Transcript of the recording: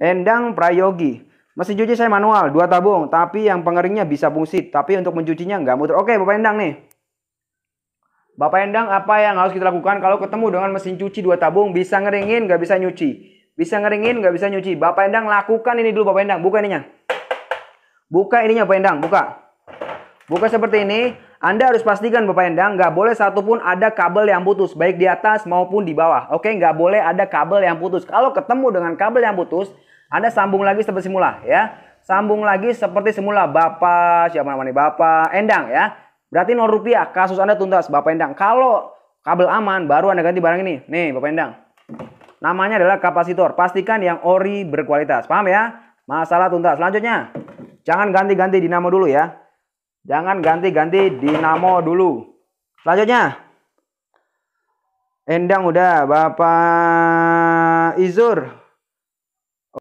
Endang Prayogi. Mesin cuci saya manual, dua tabung, tapi yang pengeringnya bisa fungsi, tapi untuk mencucinya nggak muter. Oke, Bapak Endang nih. Bapak Endang, apa yang harus kita lakukan kalau ketemu dengan mesin cuci dua tabung, bisa ngeringin, nggak bisa nyuci. Bisa ngeringin, nggak bisa nyuci. Bapak Endang, lakukan ini dulu Bapak Endang. Buka ininya. Buka ininya Bapak Endang, buka. Buka seperti ini. Anda harus pastikan Bapak Endang, nggak boleh satupun ada kabel yang putus, baik di atas maupun di bawah. Oke, nggak boleh ada kabel yang putus. Kalau ketemu dengan kabel yang putus, anda sambung lagi seperti semula ya. Sambung lagi seperti semula Bapak, siapa namanya Bapak, Endang ya. Berarti nol rupiah, kasus Anda tuntas Bapak Endang. Kalau kabel aman baru Anda ganti barang ini. Nih Bapak Endang. Namanya adalah kapasitor. Pastikan yang ori berkualitas. Paham ya? Masalah tuntas. Selanjutnya, jangan ganti-ganti dinamo dulu ya. Jangan ganti-ganti dinamo dulu. Selanjutnya, Endang udah, Bapak Izur